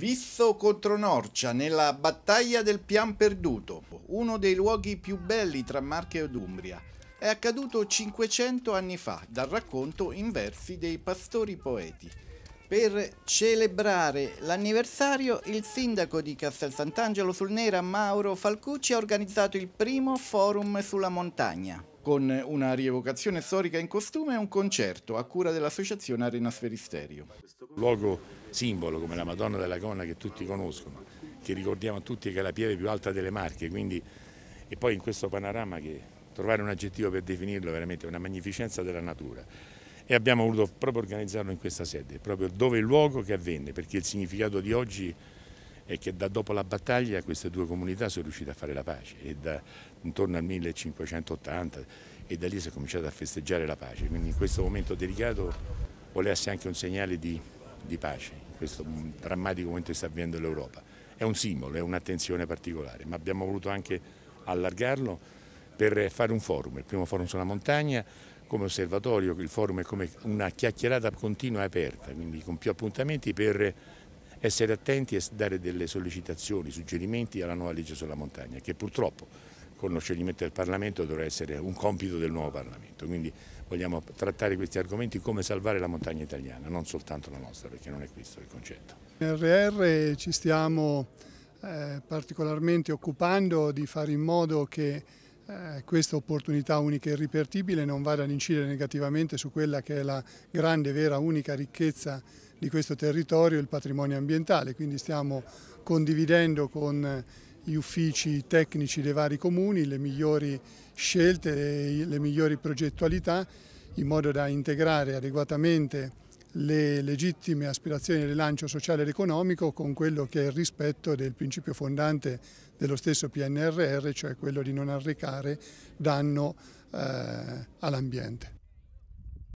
Visto contro Norcia nella battaglia del Pian Perduto, uno dei luoghi più belli tra Marche ed Umbria. È accaduto 500 anni fa, dal racconto in versi dei pastori poeti. Per celebrare l'anniversario, il sindaco di Castel Sant'Angelo sul Nera, Mauro Falcucci, ha organizzato il primo forum sulla montagna con una rievocazione storica in costume e un concerto a cura dell'associazione Arena Sferisterio. Un luogo simbolo come la Madonna della Conna che tutti conoscono, che ricordiamo a tutti che è la pieve più alta delle Marche, quindi... e poi in questo panorama che trovare un aggettivo per definirlo è veramente una magnificenza della natura e abbiamo voluto proprio organizzarlo in questa sede, proprio dove il luogo che avvenne, perché il significato di oggi è che da dopo la battaglia queste due comunità sono riuscite a fare la pace e da intorno al 1580 e da lì si è cominciato a festeggiare la pace. Quindi in questo momento delicato vuole essere anche un segnale di, di pace, in questo drammatico momento che sta avvenendo l'Europa. È un simbolo, è un'attenzione particolare, ma abbiamo voluto anche allargarlo per fare un forum, il primo forum sulla montagna, come osservatorio, il forum è come una chiacchierata continua e aperta, quindi con più appuntamenti per essere attenti e dare delle sollecitazioni, suggerimenti alla nuova legge sulla montagna, che purtroppo con lo scioglimento del Parlamento dovrà essere un compito del nuovo Parlamento. Quindi vogliamo trattare questi argomenti come salvare la montagna italiana, non soltanto la nostra, perché non è questo il concetto. In RR ci stiamo eh, particolarmente occupando di fare in modo che eh, questa opportunità unica e irripetibile non vada ad incidere negativamente su quella che è la grande, vera, unica ricchezza di questo territorio il patrimonio ambientale, quindi stiamo condividendo con eh, gli uffici tecnici dei vari comuni le migliori scelte, e le migliori progettualità in modo da integrare adeguatamente le legittime aspirazioni di rilancio sociale ed economico con quello che è il rispetto del principio fondante dello stesso PNRR, cioè quello di non arrecare danno eh, all'ambiente.